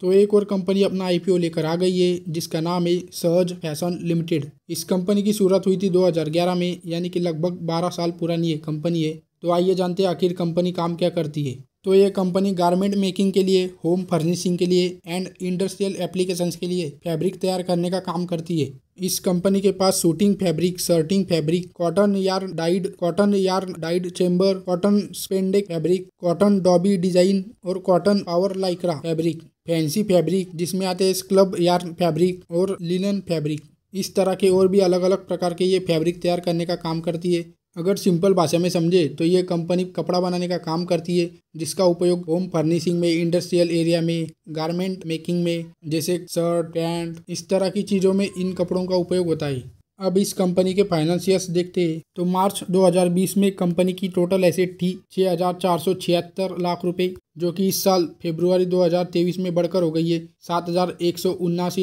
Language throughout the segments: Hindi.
तो एक और कंपनी अपना आईपीओ लेकर आ गई है जिसका नाम है सहज फैशन लिमिटेड इस कंपनी की शुरुआत हुई थी 2011 में यानी कि लगभग 12 साल पुरानी ये कंपनी है तो आइए जानते हैं आखिर कंपनी काम क्या करती है तो ये कंपनी गारमेंट मेकिंग के लिए होम फर्निशिंग के लिए एंड इंडस्ट्रियल एप्लीकेशंस के लिए फैब्रिक तैयार करने का काम करती है इस कंपनी के पास suiting fabric shirting fabric cotton yarn dyed cotton yarn dyed chambray cotton spandex fabric cotton dobby design और cotton power Lycra fabric fancy fabric जिसमें आते हैं स्क्लब यार फैब्रिक और लिनन फैब्रिक इस तरह के और भी अलग अलग प्रकार के ये फैब्रिक तैयार करने का काम करती है अगर सिंपल भाषा में समझे तो ये कंपनी कपड़ा बनाने का काम करती है जिसका उपयोग होम फर्निशिंग में इंडस्ट्रियल एरिया में गारमेंट मेकिंग में जैसे शर्ट पैंट इस तरह की चीज़ों में इन कपड़ों का उपयोग होता है अब इस कंपनी के फाइनेंशियल्स देखते हैं तो मार्च 2020 में कंपनी की टोटल एसेट थी छः लाख रुपए जो कि इस साल फेब्रुवरी 2023 में बढ़कर हो गई है सात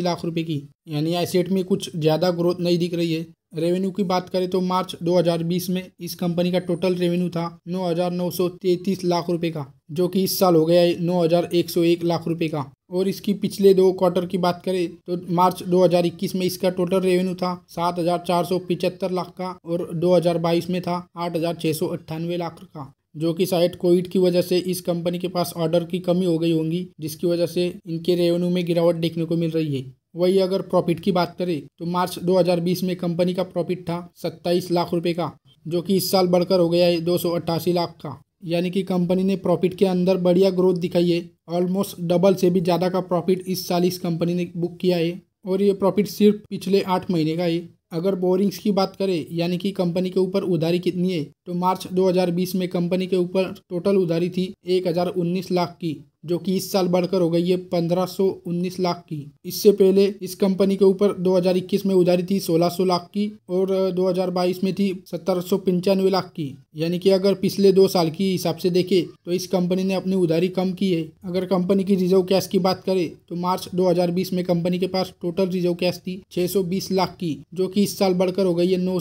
लाख रुपए की यानी एसेट में कुछ ज़्यादा ग्रोथ नहीं दिख रही है रेवेन्यू की बात करें तो मार्च 2020 में इस कंपनी का टोटल रेवेन्यू था 9,933 लाख रुपए का जो कि इस साल हो गया है 9,101 लाख रुपए का और इसकी पिछले दो क्वार्टर की बात करें तो मार्च 2021 में इसका टोटल रेवेन्यू था सात लाख का और 2022 में था आठ लाख का जो कि शायद कोविड की वजह से इस कंपनी के पास ऑर्डर की कमी हो गई होंगी जिसकी वजह से इनके रेवेन्यू में गिरावट देखने को मिल रही है वही अगर प्रॉफिट की बात करें तो मार्च 2020 में कंपनी का प्रॉफिट था 27 लाख रुपए का जो कि इस साल बढ़कर हो गया है दो लाख का यानी कि कंपनी ने प्रॉफिट के अंदर बढ़िया ग्रोथ दिखाई है ऑलमोस्ट डबल से भी ज़्यादा का प्रॉफिट इस साल इस कंपनी ने बुक किया है और ये प्रॉफिट सिर्फ पिछले आठ महीने का है अगर बोरिंग्स की बात करें यानी कि कंपनी के ऊपर उधारी कितनी है तो मार्च 2020 में कंपनी के ऊपर टोटल उधारी थी एक लाख की जो कि इस साल बढ़कर हो गई है 1519 लाख की इससे पहले इस कंपनी के ऊपर 2021 में उधारी थी 1600 लाख की और 2022 में थी सत्तर लाख की यानी कि अगर पिछले दो साल की हिसाब से देखें तो इस कंपनी ने अपनी उधारी कम की है अगर कंपनी की रिजर्व कैश की बात करें तो मार्च 2020 में कंपनी के पास टोटल रिजर्व कैश थी छह लाख की जो कि इस साल बढ़कर हो गई है नौ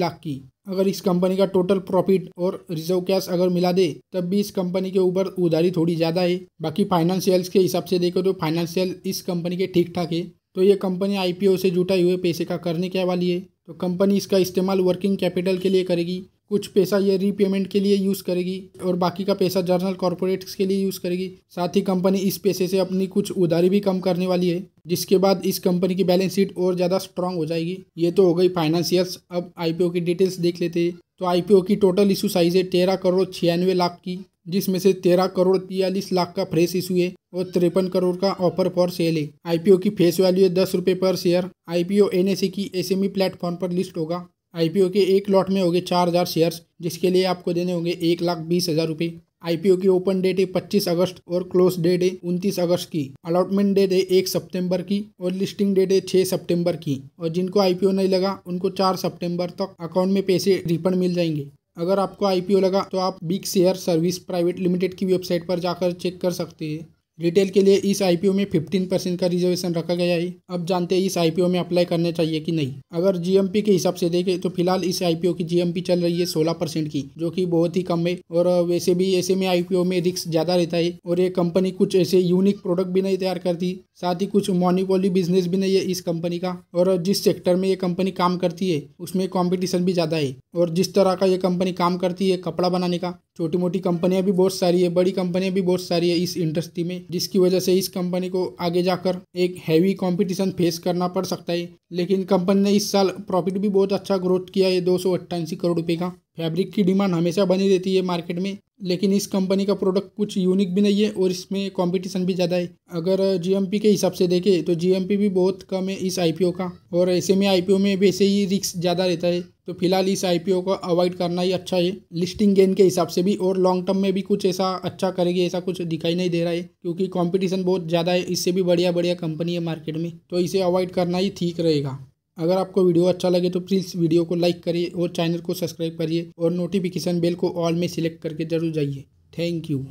लाख की अगर इस कंपनी का टोटल प्रॉफिट और रिजर्व कैश अगर मिला दे तब भी इस कंपनी के ऊपर उधारी थोड़ी ज़्यादा है बाकी फाइनेंशियल्स के हिसाब से देखो तो फाइनेंशियल इस कंपनी के ठीक ठाक है तो ये कंपनी आईपीओ से जुटाए हुए पैसे का करने क्या वाली है तो कंपनी इसका इस्तेमाल वर्किंग कैपिटल के लिए करेगी कुछ पैसा ये रीपेमेंट के लिए यूज़ करेगी और बाकी का पैसा जर्नल कॉरपोरेट्स के लिए यूज़ करेगी साथ ही कंपनी इस पैसे से अपनी कुछ उधारी भी कम करने वाली है जिसके बाद इस कंपनी की बैलेंस शीट और ज़्यादा स्ट्रांग हो जाएगी ये तो हो गई फाइनेंशियल्स अब आईपीओ की डिटेल्स देख लेते हैं तो आई की टोटल इशू साइज़ है तेरह करोड़ छियानवे लाख की जिसमें से तेरह करोड़ तियालीस लाख का फ्रेश इशू है और तिरपन करोड़ का ऑफर फॉर सेल है आईपीओ की फेस वैल्यू है दस रुपये e per share IPO NSE की एसएमई प्लेटफॉर्म पर लिस्ट होगा आई के एक लॉट में होंगे चार हज़ार शेयर्स जिसके लिए आपको देने होंगे एक लाख बीस हज़ार रुपये आई की ओपन डेट है पच्चीस अगस्त और क्लोज डेट है उनतीस अगस्त की अलॉटमेंट डेट है एक सितंबर की और लिस्टिंग डेट है छः सितंबर की और जिनको आई नहीं लगा उनको चार सितंबर तक अकाउंट में पैसे रिफंड मिल जाएंगे अगर आपको आई लगा तो आप Big Share Service Private Limited की वेबसाइट पर जाकर चेक कर सकते हैं रिटेल के लिए इस आईपीओ में फिफ्टीन परसेंट का रिजर्वेशन रखा गया है अब जानते हैं इस आईपीओ में अप्लाई करना चाहिए कि नहीं अगर जीएमपी के हिसाब से देखें तो फिलहाल इस आईपीओ की जीएमपी चल रही है सोलह परसेंट की जो कि बहुत ही कम है और वैसे भी ऐसे में आईपीओ में रिस्क ज़्यादा रहता है और ये कंपनी कुछ ऐसे यूनिक प्रोडक्ट भी नहीं तैयार करती साथ ही कुछ मोनिपोली बिजनेस भी नहीं है इस कंपनी का और जिस सेक्टर में ये कंपनी काम करती है उसमें कॉम्पिटिशन भी ज़्यादा है और जिस तरह का ये कंपनी काम करती है कपड़ा बनाने का छोटी मोटी कंपनियां भी बहुत सारी है बड़ी कंपनियां भी बहुत सारी है इस इंडस्ट्री में जिसकी वजह से इस कंपनी को आगे जाकर एक हैवी कंपटीशन फेस करना पड़ सकता है लेकिन कंपनी ने इस साल प्रॉफिट भी बहुत अच्छा ग्रोथ किया है दो करोड़ रुपये का फैब्रिक की डिमांड हमेशा बनी रहती है मार्केट में लेकिन इस कंपनी का प्रोडक्ट कुछ यूनिक भी नहीं है और इसमें कंपटीशन भी ज़्यादा है अगर जीएमपी के हिसाब से देखें तो जीएमपी भी बहुत कम है इस आईपीओ का और ऐसे में आईपीओ में वैसे ही रिस्क ज़्यादा रहता है तो फिलहाल इस आई को अवॉइड करना ही अच्छा है लिस्टिंग गेन के हिसाब से भी और लॉन्ग टर्म में भी कुछ ऐसा अच्छा करेगी ऐसा कुछ दिखाई नहीं दे रहा है क्योंकि कंपटीशन बहुत ज़्यादा है इससे भी बढ़िया बढ़िया कंपनी है मार्केट में तो इसे अवॉइड करना ही ठीक रहेगा अगर आपको वीडियो अच्छा लगे तो प्लीज़ वीडियो को लाइक करिए और चैनल को सब्सक्राइब करिए और नोटिफिकेशन बेल को ऑल में सिलेक्ट करके जरूर जाइए थैंक यू